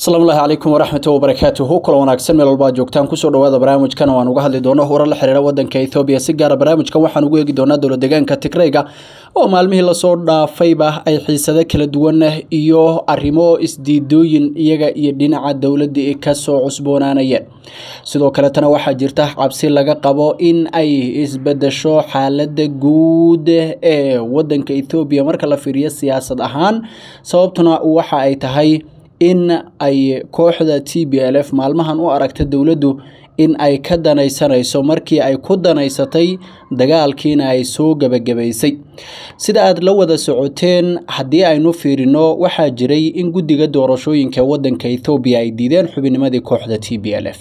asalaamu ullahi calaykum waraxmatu wabarakaatuhu kula wanaagsan meel walba joogtaan kusoo dhawaada barnaamijkan oo aan uga hadli doono horar la xiriira waddanka ethoobiya si gaara barnaamijkan waxaan ugu eegi doonaa dowla deegaanka tigreyga oo maalmihii lasoo dhaafayba ay xiisado kala duwan ah iyo arrimo isdiidooyin iyaga iyo dhinaca dowladda kasoo cusboonaanayeen sidoo kaletana waxaa jirta cabsi laga qabo in ay isbedesho xaaladda guud ee waddanka ethoobiya marka la fiiriyo siyaasad ahaan sababtuna waxa ay tahay in ay kooxda t b l f maalmahan u aragta dowladdu in ay ka danaysanayso markii ay ku danaysatay dagaalkiina ay soo gebagabaysay sida aad la wada socoteen haddii aynu fiirino waxaa jiray in guddiga doorashooyinka waddanka ethoobiya ay diideen xubinimadii kooxda t b l f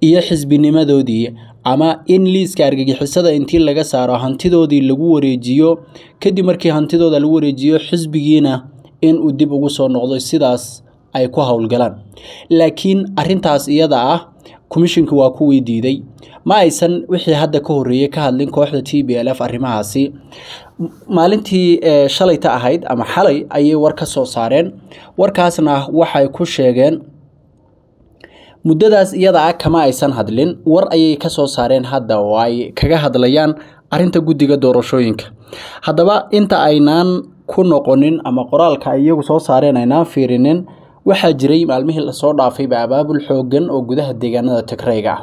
iyo xisbinimadoodii ama in liiska argagixisada intii laga saaro hantidoodii lagu wareejiyo kadib markii hantidooda lagu wareejiyo xisbigiina in uu dib ugu soo noqdo sidaas ay ku howlgalaan laakiin arintaas iyada ah komishinka waa kuwii diiday ma aysan wixii hadda ka horeeyey ka hadlin kooxda t b l f arrimahaasi maalintii eh, shalayta ahayd ama xalay ayay war ka soo saareen warkaasna waxay ku sheegeen muddadaas iyadaa ah kama aysan hadlin war ayay ka soo saareen hadda oo ay kaga hadlayaan arinta guddiga doorashooyinka haddaba inta aynaan ku noqonin ama qoraalka ay iyagu soo saareen aynaan fiirinin waxaa jiray maalmihii lasoo dhaafayba abaabul xooggan oo gudaha deegaanada tigreyga ah.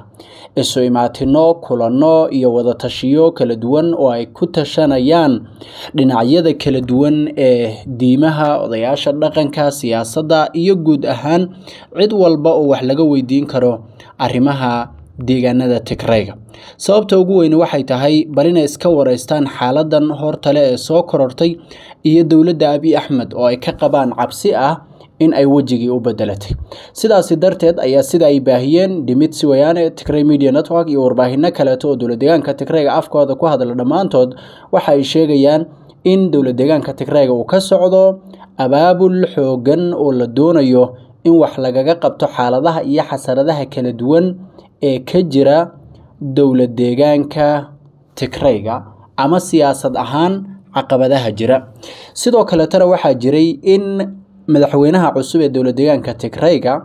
isu imaatino kulanno iyo wadatashiyo kala duwan oo ay ku tashanayaan dhinacyada kala duwan ee diimaha odayaasha dhaqanka siyaasadda iyo guud ahaan cid walba oo wax laga weydiin karo arrimaha deegaanada tigreyga sababta ugu weyne waxay tahay bal inay iska wareystaan xaaladan hortale ee soo korortay iyo dowladda abiy axmed oo ay ka qabaan cabsi ah in ay wejigii u bedelatay sidaasi darteed ayaa sida ay baahiyeen dimitsi wayane tigray media network iyo warbaahinno kaleeto oo dowladegaanka tigrayga afkooda ku hadla dhammaantood waxa ay sheegayaan in dowladegaanka tigrayga uu ka socdo abaabul xoogan oo la doonayo in wax lagaga qabto xaaladaha iyo xasaradaha kala duwan ee ka jira dowladeegaanka tigrayga ama siyaasad ahaan caqabadaha jira sidoo kaletana waxaa jiray in madaxweynaha cusub ee dowla deegaanka tigrayga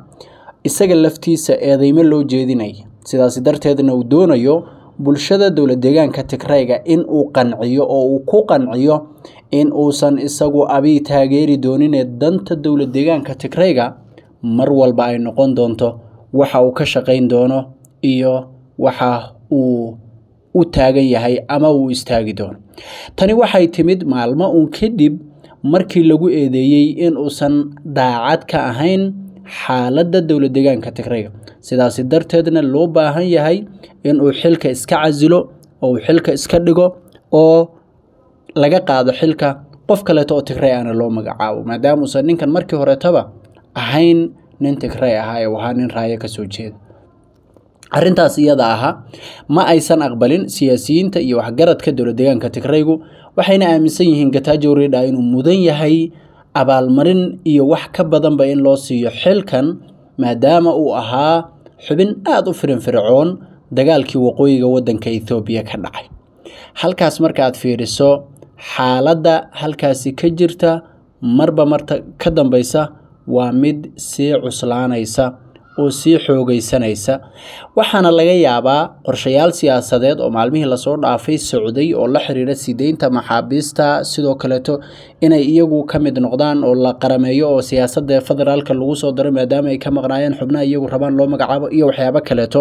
isaga laftiisa eedeymo loo jeedinaya sidaasi darteedna uu doonayo bulshada dowla deegaanka tigrayga in uu qanciyo oo uu ku qanciyo in uusan isagu abii taageeri doonin ee danta dowla deegaanka tigrayga mar walba ay noqon doonto waxa uu ka shaqayn doono iyo waxa uu u taagan yahay ama uu istaagi doono tani waxay timid maalmo uun kadib markii lagu eedeeyey inuusan daacad ka ahayn xaaladda dowlad deegaanka tigray sidaasi darteedna loo baahan yahay inuu xilka iska casilo oo xilka iska dhigo oo laga qaado xilka qof kaleeto oo tigray ana loo magacaabo maadaama maadaamuusan ninkan markii horetaba ahayn nin tigray ahaa ee wahaa nin raayo kasoo jeeda arintaas iyada ahaa ma aysan aqbalin siyaasiyiinta iyo waxgaradka dowlad deegaanka tigraygu waxayna aaminsan yihiin gatajo riidha ah inuu mudan yahay abaalmarin iyo wax ka badanba in loo siiyo xilkan maadaama uu ahaa xubin aad u firinfircoon dagaalkii waqooyiga waddanka ethoobiya ka dhacay halkaas markaaad fiiriso xaaladda halkaasi ka jirta marba marta ka dambaysa waa mid sii cuslaanaysa oo sii xoogaysanaysa waxaana laga yaabaa qorshayaal siyaasadeed oo maalmihii lasoo dhaafay socday oo la xiriira sideynta maxaabiista sidoo kaleeto inay iyagu ka mid noqdaan oo la qarameeyo oo siyaasadda federaalka lagu soo daro maadaama ay ka maqnaayeen xubnaha iyagu rabaan loo magacaabo iyo waxyaabo kaleeto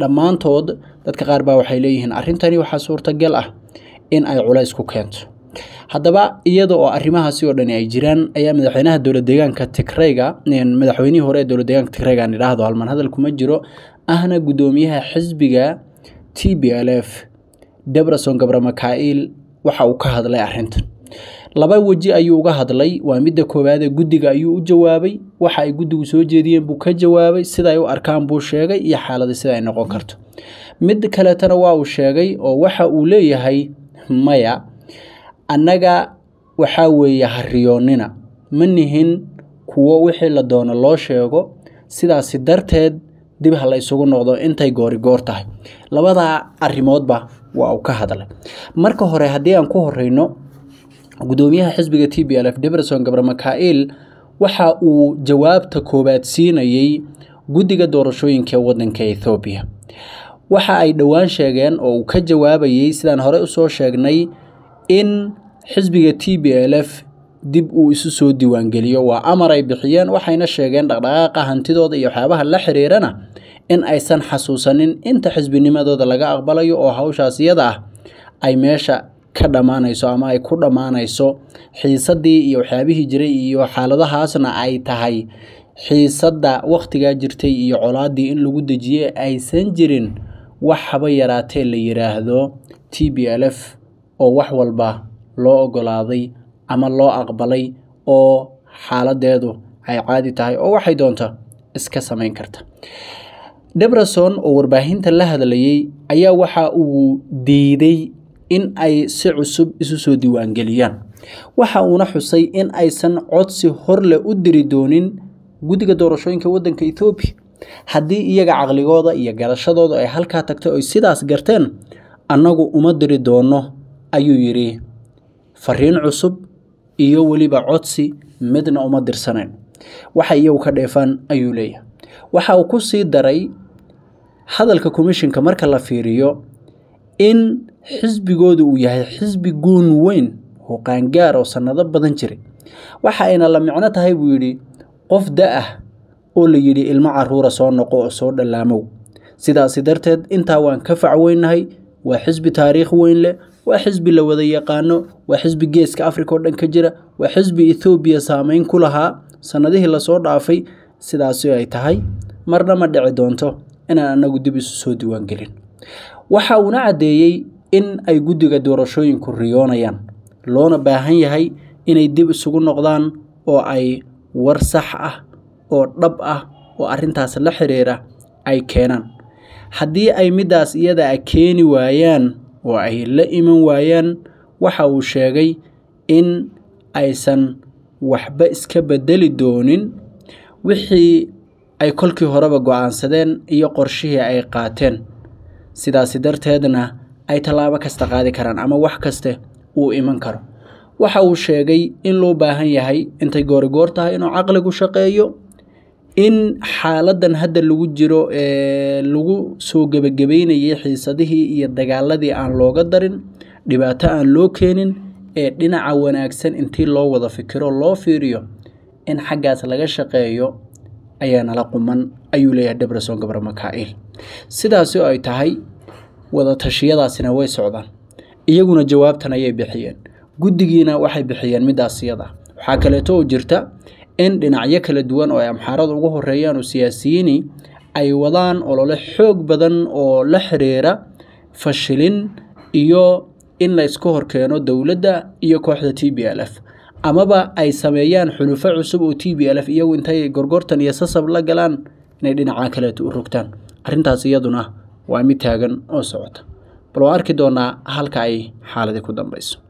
dhammaantood dadka qaar baa waxay leeyihiin arrintani waxaa suurtagal ah in ay culays ku keento haddaba iyada oo arrimahaasi oo dhani ay jiraan ayaa madaxweynaha dowla deegaanka tigrayga madaxweynihii hore ee dowla deegaanka tigrayga aan idhaahdo halman hadal kuma jiro ahna guddoomiyaha xisbiga t b l f debrason gabra makail waxa uu ka hadlay arrintan laba weji ayuu uga hadlay waa midda koowaadee guddiga ayuu u jawaabay waxa ay guddigu soo jeediyeen buu ka jawaabay siday u arkaan buu sheegay iyo xaalada sida ay noqon karto mid kaletana waa uu sheegay oo waxa uu leeyahay maya annaga waxaa weeye hariyoonnina ma nihin kuwo wixii la doono loo sheego sidaasi darteed dib ha la isugu noqdo intay goorigoor tahay labadaa arrimoodba waa uu ka hadlay marka hore haddii aan ku horeyno gudoomiyaha xisbiga t b l f deberson gabre makail waxa uu jawaabta koowaad siinayey guddiga doorashooyinka ee waddanka ethoobiya waxa ay dhowaan sheegeen oo uu ka jawaabayey sidaan hore usoo sheegnay in xisbiga t b l f dib uu isu soo diiwaangeliyo waa amar ay bixiyeen waxayna sheegeen dhaqdhaqaaqa hantidooda iyo waxyaabaha la xiriirana in aysan xasuusanin inta xisbinimadooda laga aqbalayo oo hawshaas iyada ah ay meesha ka dhammaanayso ama ay ku dhammaanayso xiisadii iyo waxyaabihii jiray iyo xaaladahaasna ay tahay xiisadda wakhtigaa jirtay iyo colaadii in lagu dejiyey aysan jirin wax haba yaraatee la yiraahdo t b l f oo wax walba loo ogolaaday ama loo aqbalay oo xaaladeedu ay caadi tahay oo waxay doonta iska samayn karta deberson oo warbaahinta la hadlayay ayaa waxa uu diiday in ay si cusub isu soo diiwaangeliyaan waxa uuna xusay in aysan codsi horle u diri doonin guddiga doorashooyinka waddanka ethoobiya haddii iyaga caqligooda iyo garashadooda ay halkaa tagtay oy sidaas garteen annagu uma diri doonno ayuu yidhi fariin cusub iyo weliba codsi midna uma dirsanayn waxa iyagu ka dheefaan ayuu leeyahay waxa uu ku sii daray hadalka commishinka marka la fiiriyo in xisbigooda uu yahay xisbi guun weyn hoqaangaar oo sannado badan jiray waxa ayna la micno tahay buu yidhi qof da ah oo la yidhi ilmo caruura soo noqo oo soo dhallaamow sidaasi darteed intaa waan ka facweynahay waa xisbi taariikh weyn leh waa xisbi la wada yaqaano waa xisbi geeska africa oo dhan ka jira waa xisbi ethoobiya saameyn ku lahaa sannadihii lasoo dhaafay sidaasi ay tahay marna ma dhici doonto inaan anagu dib isu soo diiwaangelin waxa uuna caddeeyey in ay guddiga doorashooyinku riyoonayaan loona baahan yahay inay dib isugu noqdaan oo ay war sax ah oo dhab ah oo arrintaas la xiriira ay keenaan haddii ay middaas iyada a ah keeni waayaan oo ay la iman waayaan waxa uu sheegay in aysan waxba iska bedeli doonin wixii ay kolkii horeba go-aansadeen iyo qorshihii ay qaateen sidaasi darteedna ay tallaabo kasta qaadi karaan ama wax kaste uu iman karo waxa uu sheegay in loo baahan yahay intay goorigoor tahay inuu caqligu shaqeeyo in xaaladan hadda lagu jiro ee lagu soo gebagabeynayay xiisadihii iyo dagaaladii aan looga darin dhibaato aan loo keenin ee dhinaca wanaagsan intii loo wada fikiro loo fiiriyo in xaggaas laga shaqeeyo ayaanala quman ayuu leeyahay debreson gabar makaa'il sidaasi oo ay tahay wadatashiyadaasina way socdaan iyaguna jawaabtan ayay bixiyeen guddigiina waxay bixiyeen midaasiyada waxaa kaleeto oo jirta in dhinacyo kala duwan oo ay amxaaradu ugu horeeyaan oo siyaasiyiini ay wadaan olole xoog badan oo la xiriira fashilin iyo in la iska horkeeno dowladda iyo kooxda t b l f amaba ay sameeyaan xulufo cusub oo t b l f iyagu intay gorgortan iyo sasab la galaan inay dhinaca kaleeta u rogtaan arrintaas iyaduna waa mid taagan oo socota bal waa arki doonaa halka ay xaaladii ku dambayso